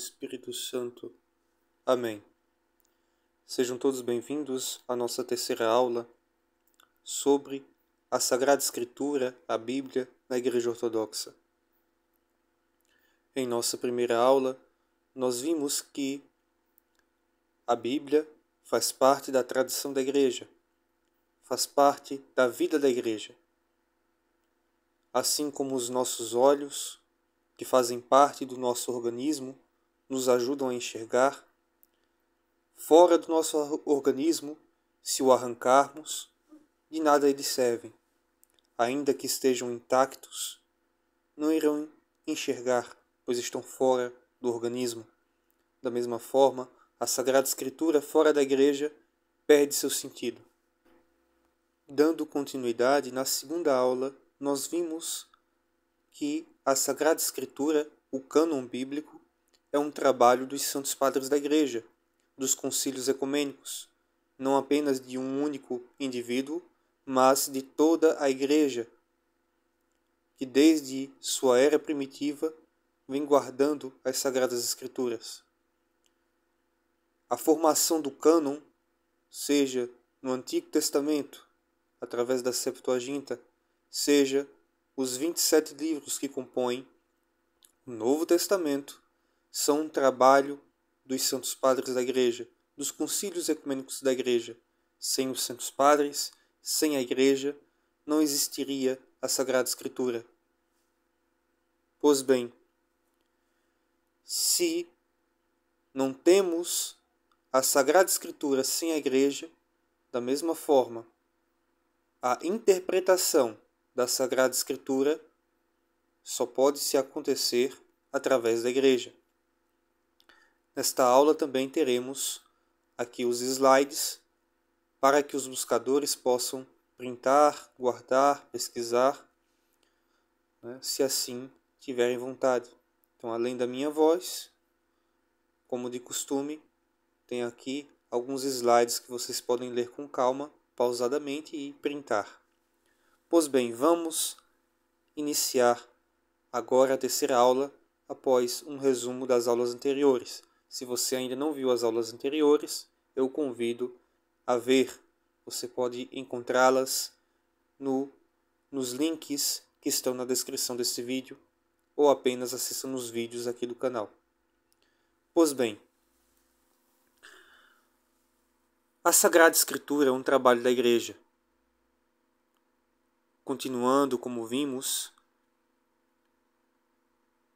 Espírito Santo. Amém. Sejam todos bem-vindos à nossa terceira aula sobre a Sagrada Escritura, a Bíblia, na Igreja Ortodoxa. Em nossa primeira aula, nós vimos que a Bíblia faz parte da tradição da Igreja, faz parte da vida da Igreja. Assim como os nossos olhos, que fazem parte do nosso organismo, nos ajudam a enxergar, fora do nosso organismo, se o arrancarmos, de nada eles servem. Ainda que estejam intactos, não irão enxergar, pois estão fora do organismo. Da mesma forma, a Sagrada Escritura fora da igreja perde seu sentido. Dando continuidade, na segunda aula, nós vimos que a Sagrada Escritura, o cânon bíblico, é um trabalho dos santos padres da Igreja, dos concílios ecumênicos, não apenas de um único indivíduo, mas de toda a Igreja, que desde sua era primitiva vem guardando as Sagradas Escrituras. A formação do cânon, seja no Antigo Testamento, através da Septuaginta, seja os 27 livros que compõem o Novo Testamento, são um trabalho dos santos padres da Igreja, dos concílios ecumênicos da Igreja. Sem os santos padres, sem a Igreja, não existiria a Sagrada Escritura. Pois bem, se não temos a Sagrada Escritura sem a Igreja, da mesma forma, a interpretação da Sagrada Escritura só pode se acontecer através da Igreja. Nesta aula também teremos aqui os slides para que os buscadores possam printar, guardar, pesquisar, né, se assim tiverem vontade. Então, além da minha voz, como de costume, tem aqui alguns slides que vocês podem ler com calma, pausadamente e printar. Pois bem, vamos iniciar agora a terceira aula após um resumo das aulas anteriores. Se você ainda não viu as aulas anteriores, eu convido a ver. Você pode encontrá-las no, nos links que estão na descrição desse vídeo ou apenas assista os vídeos aqui do canal. Pois bem, a Sagrada Escritura é um trabalho da Igreja. Continuando como vimos,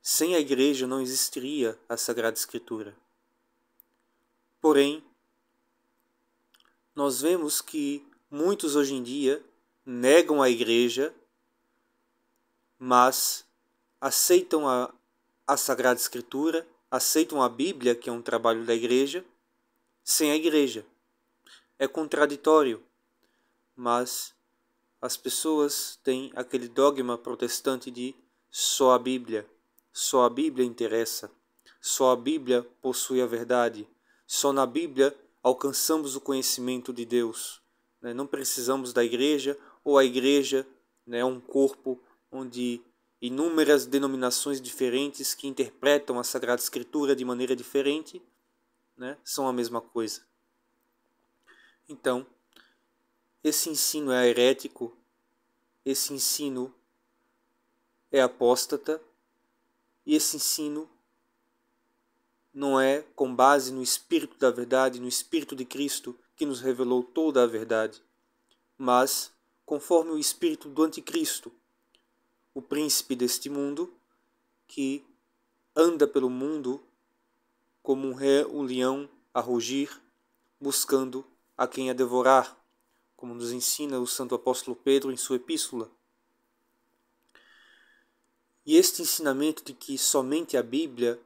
sem a Igreja não existiria a Sagrada Escritura. Porém, nós vemos que muitos hoje em dia negam a igreja, mas aceitam a, a Sagrada Escritura, aceitam a Bíblia, que é um trabalho da igreja, sem a igreja. É contraditório, mas as pessoas têm aquele dogma protestante de só a Bíblia, só a Bíblia interessa, só a Bíblia possui a verdade, só na Bíblia alcançamos o conhecimento de Deus. Né? Não precisamos da igreja, ou a igreja né, é um corpo onde inúmeras denominações diferentes que interpretam a Sagrada Escritura de maneira diferente né, são a mesma coisa. Então, esse ensino é herético, esse ensino é apóstata, e esse ensino não é com base no Espírito da Verdade, no Espírito de Cristo, que nos revelou toda a verdade, mas conforme o Espírito do Anticristo, o príncipe deste mundo, que anda pelo mundo como um ré, um leão a rugir, buscando a quem a devorar, como nos ensina o santo apóstolo Pedro em sua epístola. E este ensinamento de que somente a Bíblia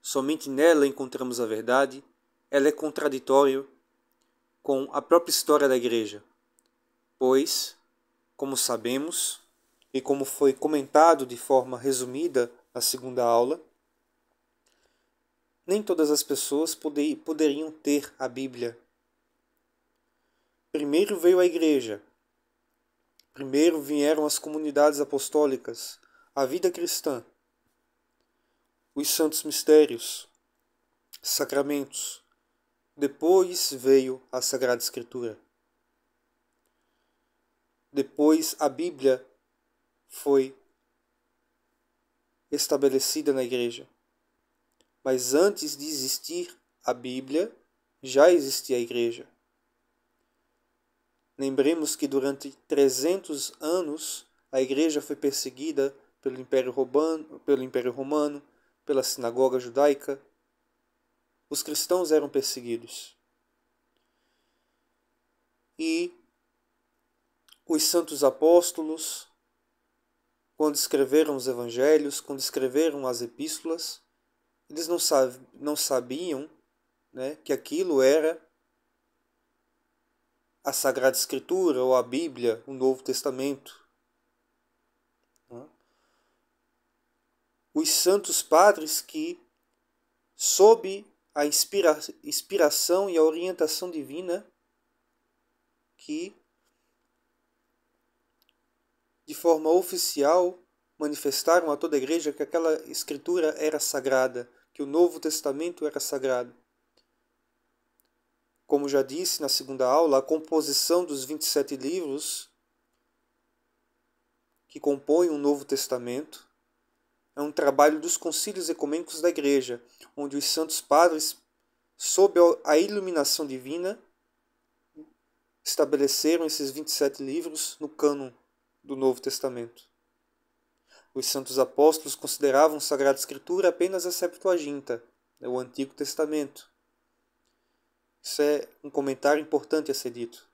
somente nela encontramos a verdade, ela é contraditório com a própria história da Igreja, pois, como sabemos e como foi comentado de forma resumida na segunda aula, nem todas as pessoas poder, poderiam ter a Bíblia. Primeiro veio a Igreja, primeiro vieram as comunidades apostólicas, a vida cristã, os santos mistérios, sacramentos. Depois veio a Sagrada Escritura. Depois a Bíblia foi estabelecida na igreja. Mas antes de existir a Bíblia, já existia a igreja. Lembremos que durante 300 anos a igreja foi perseguida pelo Império Romano, pelo Império Romano pela sinagoga judaica, os cristãos eram perseguidos. E os santos apóstolos, quando escreveram os evangelhos, quando escreveram as epístolas, eles não, sab não sabiam né, que aquilo era a Sagrada Escritura ou a Bíblia, o Novo Testamento. os santos padres que, sob a inspira inspiração e a orientação divina, que de forma oficial manifestaram a toda a igreja que aquela escritura era sagrada, que o Novo Testamento era sagrado. Como já disse na segunda aula, a composição dos 27 livros que compõem o Novo Testamento é um trabalho dos concílios ecumênicos da Igreja, onde os santos padres, sob a iluminação divina, estabeleceram esses 27 livros no cânon do Novo Testamento. Os santos apóstolos consideravam a Sagrada Escritura apenas a Septuaginta, né, o Antigo Testamento. Isso é um comentário importante a ser dito.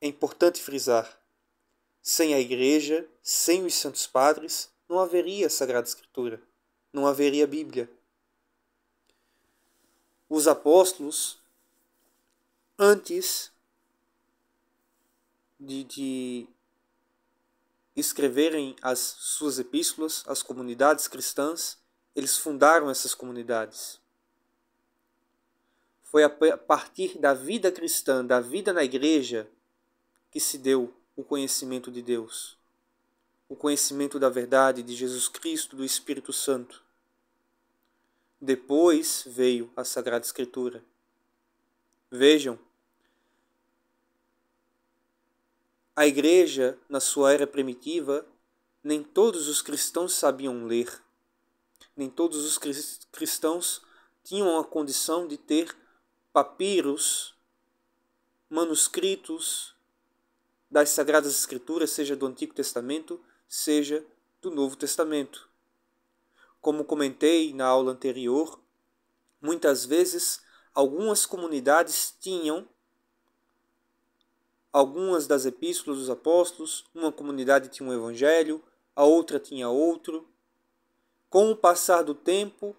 É importante frisar: sem a Igreja, sem os Santos Padres, não haveria Sagrada Escritura, não haveria Bíblia. Os apóstolos, antes de, de escreverem as suas epístolas, as comunidades cristãs, eles fundaram essas comunidades. Foi a partir da vida cristã, da vida na igreja, que se deu o conhecimento de Deus o conhecimento da verdade de Jesus Cristo, do Espírito Santo. Depois veio a Sagrada Escritura. Vejam, a Igreja, na sua era primitiva, nem todos os cristãos sabiam ler, nem todos os cristãos tinham a condição de ter papiros, manuscritos das Sagradas Escrituras, seja do Antigo Testamento, seja do Novo Testamento. Como comentei na aula anterior, muitas vezes algumas comunidades tinham algumas das epístolas dos apóstolos, uma comunidade tinha um evangelho, a outra tinha outro. Com o passar do tempo,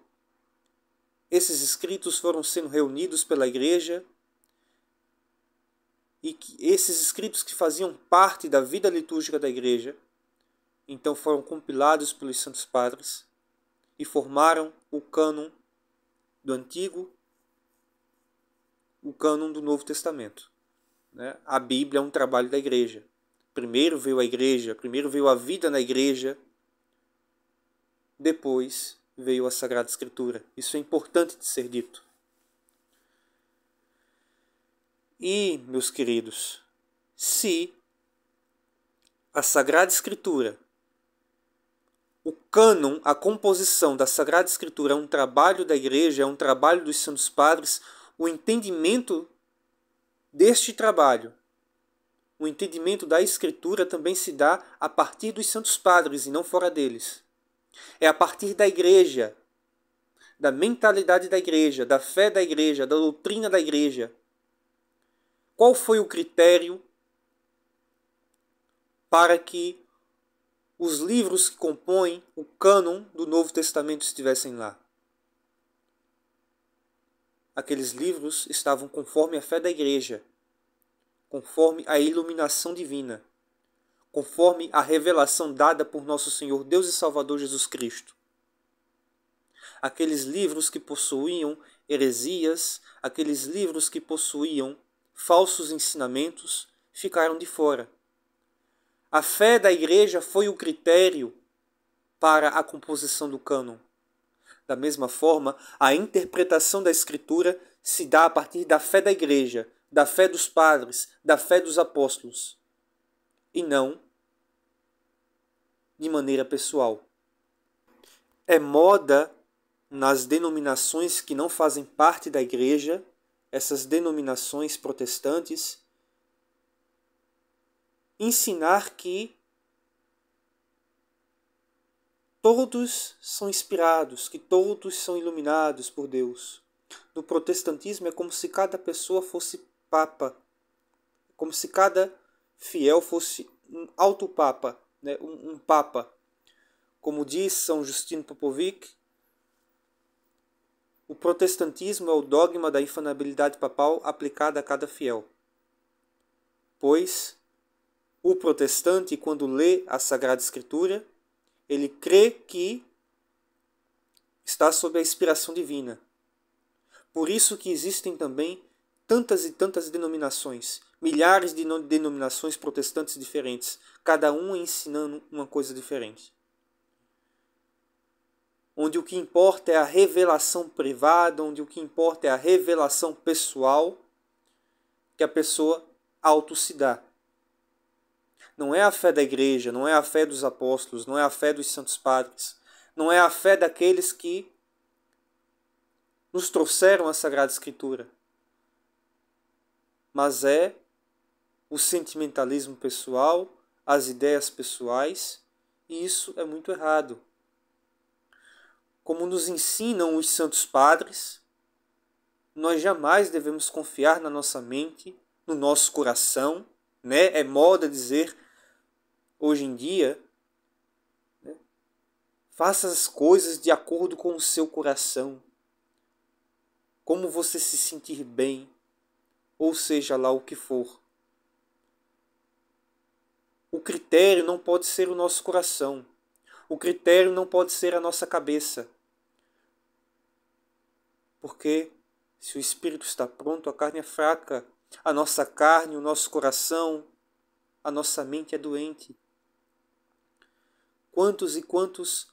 esses escritos foram sendo reunidos pela igreja e que esses escritos que faziam parte da vida litúrgica da igreja então foram compilados pelos Santos Padres e formaram o cânon do Antigo, o cânon do Novo Testamento. Né? A Bíblia é um trabalho da igreja. Primeiro veio a igreja, primeiro veio a vida na igreja, depois veio a Sagrada Escritura. Isso é importante de ser dito. E, meus queridos, se a Sagrada Escritura o cânon, a composição da Sagrada Escritura é um trabalho da igreja, é um trabalho dos santos padres, o entendimento deste trabalho. O entendimento da escritura também se dá a partir dos santos padres e não fora deles. É a partir da igreja, da mentalidade da igreja, da fé da igreja, da doutrina da igreja. Qual foi o critério para que os livros que compõem o cânon do Novo Testamento estivessem lá. Aqueles livros estavam conforme a fé da igreja, conforme a iluminação divina, conforme a revelação dada por nosso Senhor Deus e Salvador Jesus Cristo. Aqueles livros que possuíam heresias, aqueles livros que possuíam falsos ensinamentos, ficaram de fora. A fé da igreja foi o critério para a composição do cânon. Da mesma forma, a interpretação da Escritura se dá a partir da fé da igreja, da fé dos padres, da fé dos apóstolos, e não de maneira pessoal. É moda nas denominações que não fazem parte da igreja, essas denominações protestantes, ensinar que todos são inspirados, que todos são iluminados por Deus. No protestantismo é como se cada pessoa fosse papa, como se cada fiel fosse um alto papa, né? um, um papa. Como diz São Justino Popovic, o protestantismo é o dogma da infanabilidade papal aplicada a cada fiel, pois o protestante, quando lê a Sagrada Escritura, ele crê que está sob a inspiração divina. Por isso que existem também tantas e tantas denominações, milhares de denominações protestantes diferentes, cada uma ensinando uma coisa diferente. Onde o que importa é a revelação privada, onde o que importa é a revelação pessoal que a pessoa auto se dá. Não é a fé da igreja, não é a fé dos apóstolos, não é a fé dos santos padres, não é a fé daqueles que nos trouxeram a Sagrada Escritura, mas é o sentimentalismo pessoal, as ideias pessoais, e isso é muito errado. Como nos ensinam os santos padres, nós jamais devemos confiar na nossa mente, no nosso coração, né? É moda dizer hoje em dia, né? faça as coisas de acordo com o seu coração, como você se sentir bem, ou seja lá o que for. O critério não pode ser o nosso coração. O critério não pode ser a nossa cabeça. Porque se o espírito está pronto, a carne é fraca. A nossa carne, o nosso coração, a nossa mente é doente quantos e quantos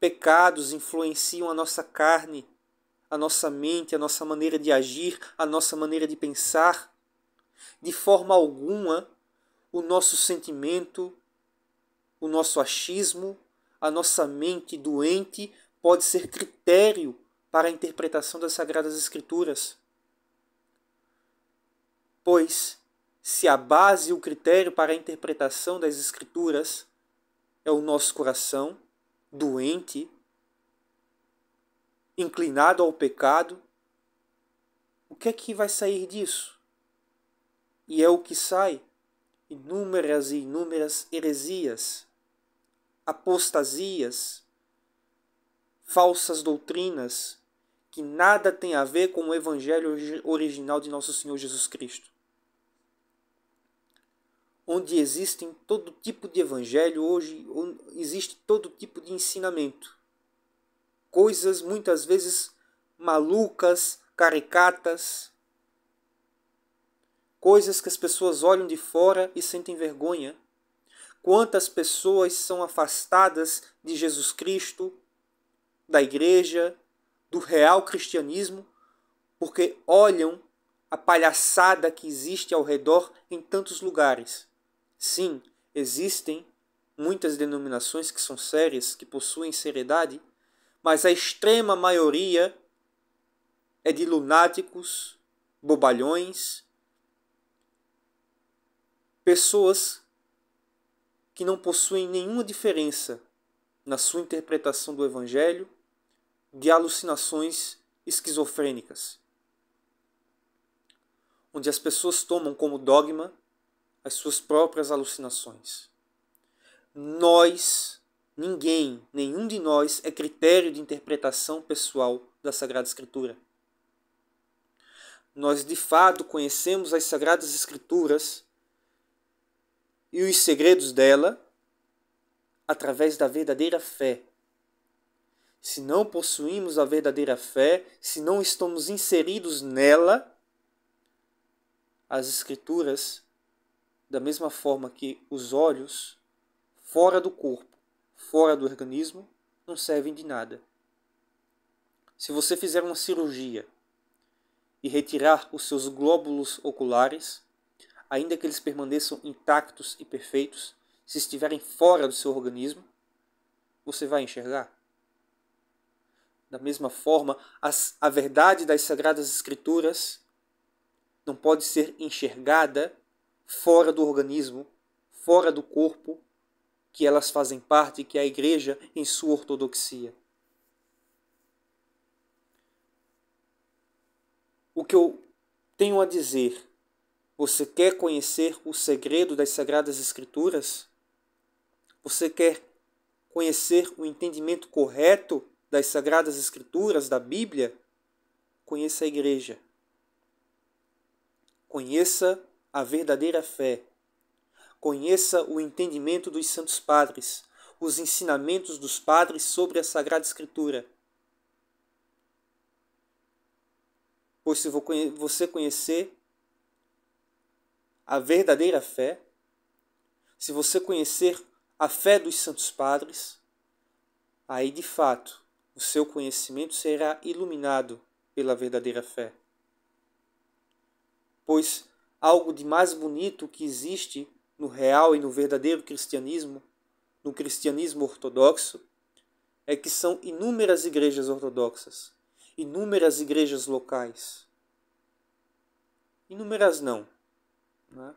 pecados influenciam a nossa carne, a nossa mente, a nossa maneira de agir, a nossa maneira de pensar. De forma alguma, o nosso sentimento, o nosso achismo, a nossa mente doente pode ser critério para a interpretação das Sagradas Escrituras. Pois, se a base e o critério para a interpretação das Escrituras é o nosso coração doente, inclinado ao pecado. O que é que vai sair disso? E é o que sai: inúmeras e inúmeras heresias, apostasias, falsas doutrinas que nada tem a ver com o evangelho original de nosso Senhor Jesus Cristo onde existem todo tipo de evangelho hoje, existe todo tipo de ensinamento. Coisas muitas vezes malucas, caricatas, coisas que as pessoas olham de fora e sentem vergonha. Quantas pessoas são afastadas de Jesus Cristo, da igreja, do real cristianismo, porque olham a palhaçada que existe ao redor em tantos lugares. Sim, existem muitas denominações que são sérias, que possuem seriedade, mas a extrema maioria é de lunáticos, bobalhões, pessoas que não possuem nenhuma diferença na sua interpretação do Evangelho de alucinações esquizofrênicas, onde as pessoas tomam como dogma as suas próprias alucinações. Nós, ninguém, nenhum de nós é critério de interpretação pessoal da Sagrada Escritura. Nós de fato conhecemos as Sagradas Escrituras e os segredos dela através da verdadeira fé. Se não possuímos a verdadeira fé, se não estamos inseridos nela, as Escrituras da mesma forma que os olhos, fora do corpo, fora do organismo, não servem de nada. Se você fizer uma cirurgia e retirar os seus glóbulos oculares, ainda que eles permaneçam intactos e perfeitos, se estiverem fora do seu organismo, você vai enxergar. Da mesma forma, as, a verdade das Sagradas Escrituras não pode ser enxergada fora do organismo, fora do corpo, que elas fazem parte, que é a igreja em sua ortodoxia. O que eu tenho a dizer, você quer conhecer o segredo das Sagradas Escrituras? Você quer conhecer o entendimento correto das Sagradas Escrituras, da Bíblia? Conheça a igreja. Conheça a verdadeira fé. Conheça o entendimento dos Santos Padres, os ensinamentos dos Padres sobre a Sagrada Escritura. Pois se você conhecer a verdadeira fé, se você conhecer a fé dos Santos Padres, aí de fato o seu conhecimento será iluminado pela verdadeira fé. Pois algo de mais bonito que existe no real e no verdadeiro cristianismo, no cristianismo ortodoxo, é que são inúmeras igrejas ortodoxas, inúmeras igrejas locais. Inúmeras não. Né?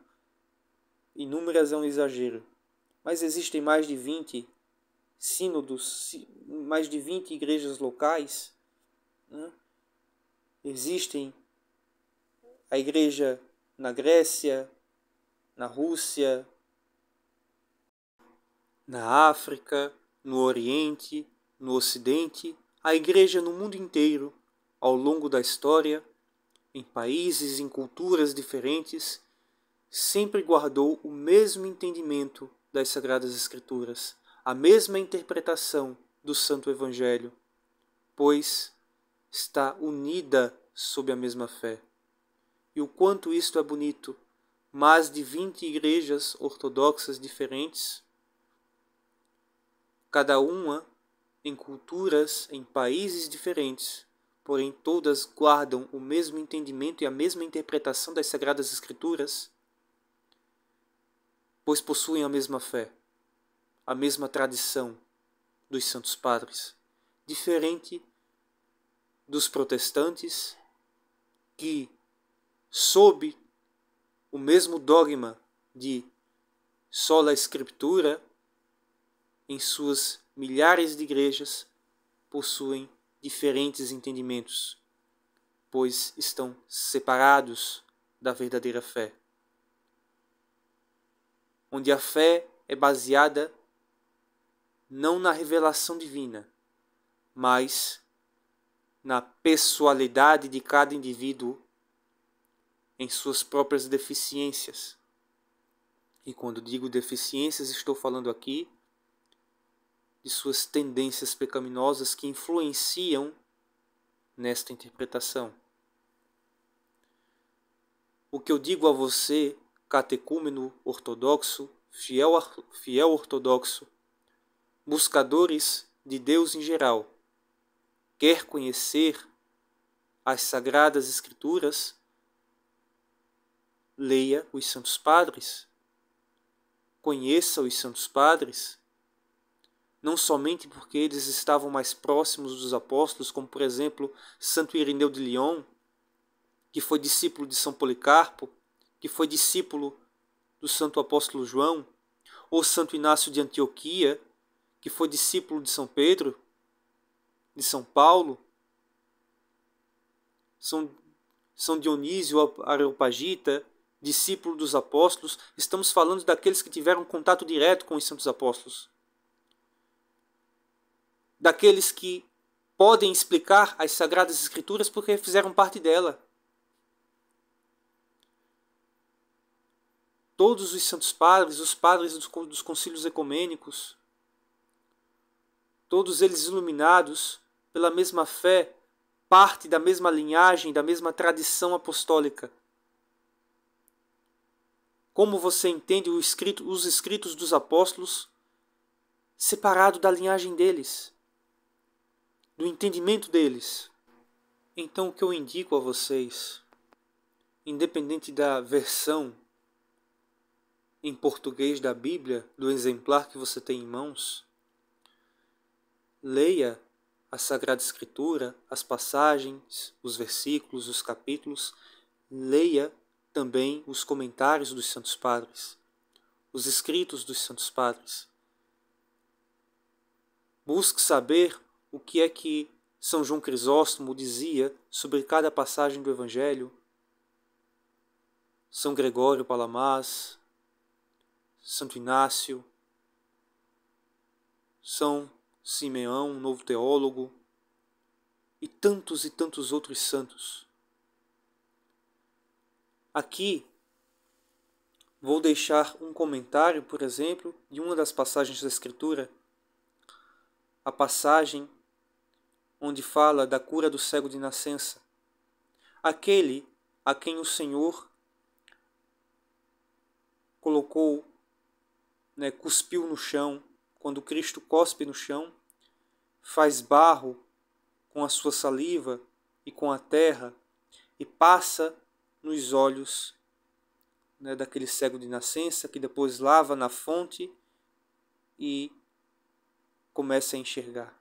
Inúmeras é um exagero. Mas existem mais de 20 sínodos, mais de 20 igrejas locais. Né? Existem a igreja na Grécia, na Rússia, na África, no Oriente, no Ocidente, a Igreja no mundo inteiro, ao longo da história, em países, em culturas diferentes, sempre guardou o mesmo entendimento das Sagradas Escrituras, a mesma interpretação do Santo Evangelho, pois está unida sob a mesma fé e o quanto isto é bonito, mas de 20 igrejas ortodoxas diferentes, cada uma em culturas, em países diferentes, porém todas guardam o mesmo entendimento e a mesma interpretação das Sagradas Escrituras, pois possuem a mesma fé, a mesma tradição dos Santos Padres, diferente dos protestantes que sob o mesmo dogma de sola escritura, em suas milhares de igrejas, possuem diferentes entendimentos, pois estão separados da verdadeira fé. Onde a fé é baseada não na revelação divina, mas na pessoalidade de cada indivíduo em suas próprias deficiências. E quando digo deficiências, estou falando aqui de suas tendências pecaminosas que influenciam nesta interpretação. O que eu digo a você, catecúmeno ortodoxo, fiel, fiel ortodoxo, buscadores de Deus em geral, quer conhecer as sagradas Escrituras? leia os Santos Padres, conheça os Santos Padres, não somente porque eles estavam mais próximos dos apóstolos, como por exemplo Santo Irineu de Lyon, que foi discípulo de São Policarpo, que foi discípulo do Santo Apóstolo João, ou Santo Inácio de Antioquia, que foi discípulo de São Pedro, de São Paulo, São, São Dionísio Areopagita, discípulo dos apóstolos, estamos falando daqueles que tiveram contato direto com os santos apóstolos. Daqueles que podem explicar as sagradas escrituras porque fizeram parte dela. Todos os santos padres, os padres dos concílios ecumênicos, todos eles iluminados pela mesma fé, parte da mesma linhagem, da mesma tradição apostólica como você entende escrito, os escritos dos apóstolos, separado da linhagem deles, do entendimento deles. Então, o que eu indico a vocês, independente da versão em português da Bíblia, do exemplar que você tem em mãos, leia a Sagrada Escritura, as passagens, os versículos, os capítulos, leia também os comentários dos Santos Padres, os escritos dos Santos Padres. Busque saber o que é que São João Crisóstomo dizia sobre cada passagem do Evangelho. São Gregório Palamás, Santo Inácio, São Simeão, novo teólogo, e tantos e tantos outros santos. Aqui vou deixar um comentário, por exemplo, de uma das passagens da Escritura, a passagem onde fala da cura do cego de nascença, aquele a quem o Senhor colocou, né, cuspiu no chão, quando Cristo cospe no chão, faz barro com a sua saliva e com a terra e passa nos olhos né, daquele cego de nascença que depois lava na fonte e começa a enxergar.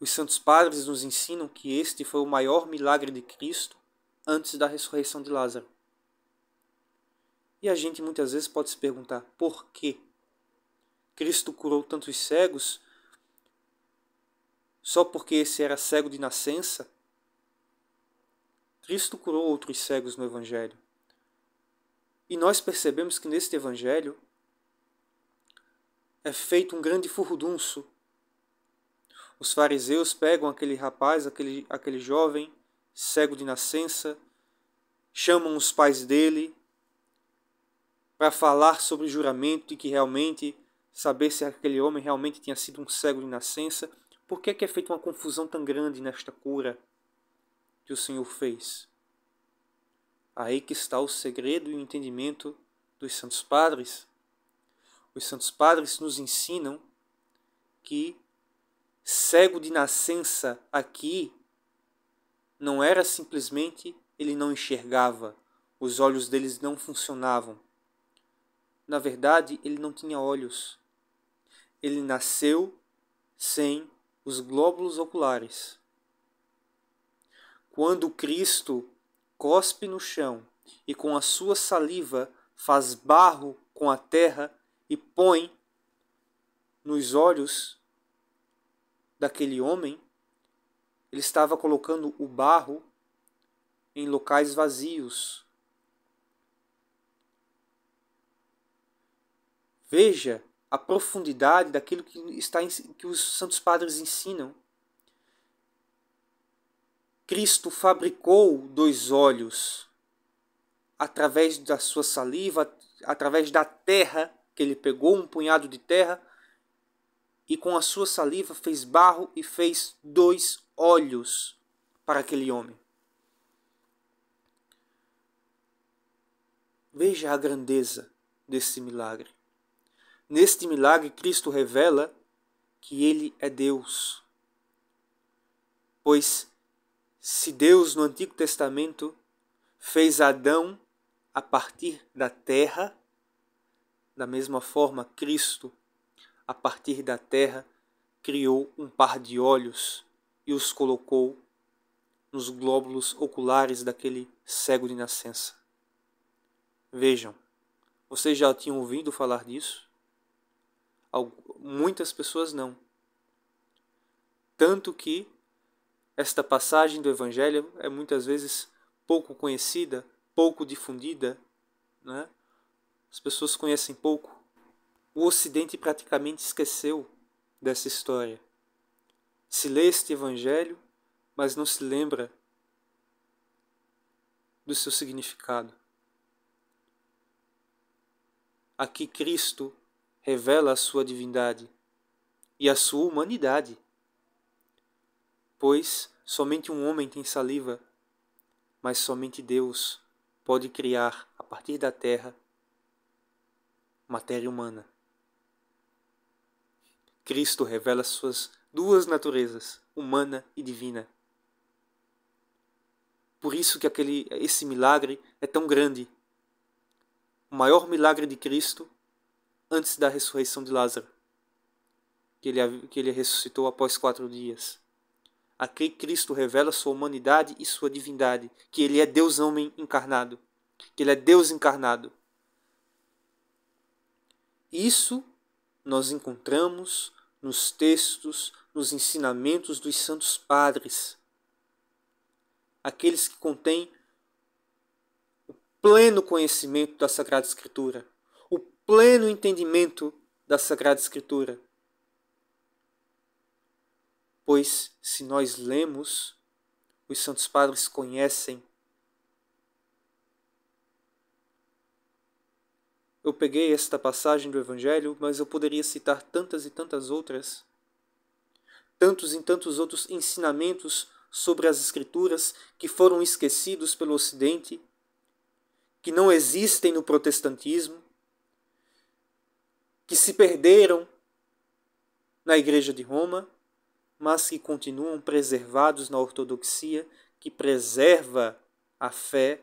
Os santos padres nos ensinam que este foi o maior milagre de Cristo antes da ressurreição de Lázaro. E a gente muitas vezes pode se perguntar por que Cristo curou tantos cegos só porque esse era cego de nascença Cristo curou outros cegos no Evangelho. E nós percebemos que neste Evangelho é feito um grande furdunço. Os fariseus pegam aquele rapaz, aquele, aquele jovem, cego de nascença, chamam os pais dele para falar sobre o juramento e que realmente saber se aquele homem realmente tinha sido um cego de nascença. Por que é, que é feita uma confusão tão grande nesta cura? que o Senhor fez. Aí que está o segredo e o entendimento dos Santos Padres. Os Santos Padres nos ensinam que cego de nascença aqui não era simplesmente ele não enxergava, os olhos deles não funcionavam. Na verdade, ele não tinha olhos. Ele nasceu sem os glóbulos oculares. Quando Cristo cospe no chão e com a sua saliva faz barro com a terra e põe nos olhos daquele homem, ele estava colocando o barro em locais vazios. Veja a profundidade daquilo que, está, que os santos padres ensinam. Cristo fabricou dois olhos através da sua saliva, através da terra, que ele pegou um punhado de terra e com a sua saliva fez barro e fez dois olhos para aquele homem. Veja a grandeza desse milagre. Neste milagre, Cristo revela que ele é Deus, pois se Deus no Antigo Testamento fez Adão a partir da terra, da mesma forma Cristo, a partir da terra, criou um par de olhos e os colocou nos glóbulos oculares daquele cego de nascença. Vejam, vocês já tinham ouvido falar disso? Muitas pessoas não. Tanto que esta passagem do Evangelho é muitas vezes pouco conhecida, pouco difundida, né? as pessoas conhecem pouco. O Ocidente praticamente esqueceu dessa história. Se lê este Evangelho, mas não se lembra do seu significado. Aqui Cristo revela a sua divindade e a sua humanidade pois somente um homem tem saliva, mas somente Deus pode criar, a partir da terra, matéria humana. Cristo revela suas duas naturezas, humana e divina. Por isso que aquele, esse milagre é tão grande. O maior milagre de Cristo antes da ressurreição de Lázaro, que ele, que ele ressuscitou após quatro dias a que Cristo revela sua humanidade e sua divindade, que ele é Deus homem encarnado, que ele é Deus encarnado. Isso nós encontramos nos textos, nos ensinamentos dos santos padres, aqueles que contêm o pleno conhecimento da Sagrada Escritura, o pleno entendimento da Sagrada Escritura pois se nós lemos, os santos padres conhecem. Eu peguei esta passagem do Evangelho, mas eu poderia citar tantas e tantas outras, tantos e tantos outros ensinamentos sobre as Escrituras que foram esquecidos pelo Ocidente, que não existem no protestantismo, que se perderam na Igreja de Roma mas que continuam preservados na ortodoxia, que preserva a fé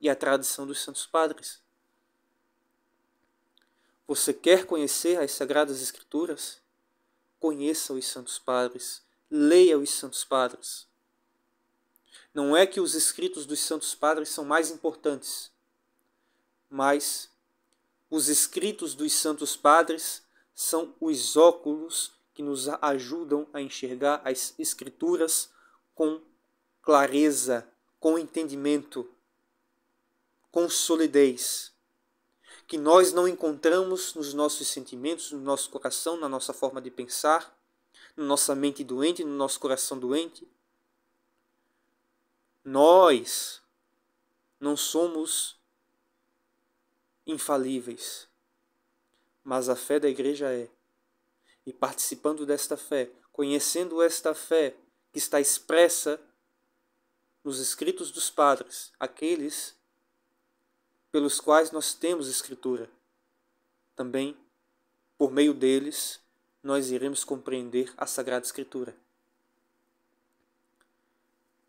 e a tradição dos Santos Padres. Você quer conhecer as Sagradas Escrituras? Conheça os Santos Padres, leia os Santos Padres. Não é que os escritos dos Santos Padres são mais importantes, mas os escritos dos Santos Padres são os óculos que nos ajudam a enxergar as Escrituras com clareza, com entendimento, com solidez, que nós não encontramos nos nossos sentimentos, no nosso coração, na nossa forma de pensar, na nossa mente doente, no nosso coração doente. Nós não somos infalíveis, mas a fé da igreja é e participando desta fé, conhecendo esta fé que está expressa nos escritos dos padres, aqueles pelos quais nós temos escritura. Também, por meio deles, nós iremos compreender a Sagrada Escritura.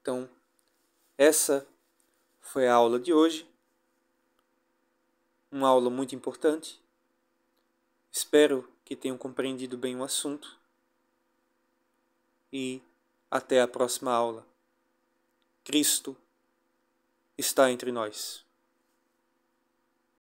Então, essa foi a aula de hoje. Uma aula muito importante. Espero que tenham compreendido bem o assunto e até a próxima aula. Cristo está entre nós.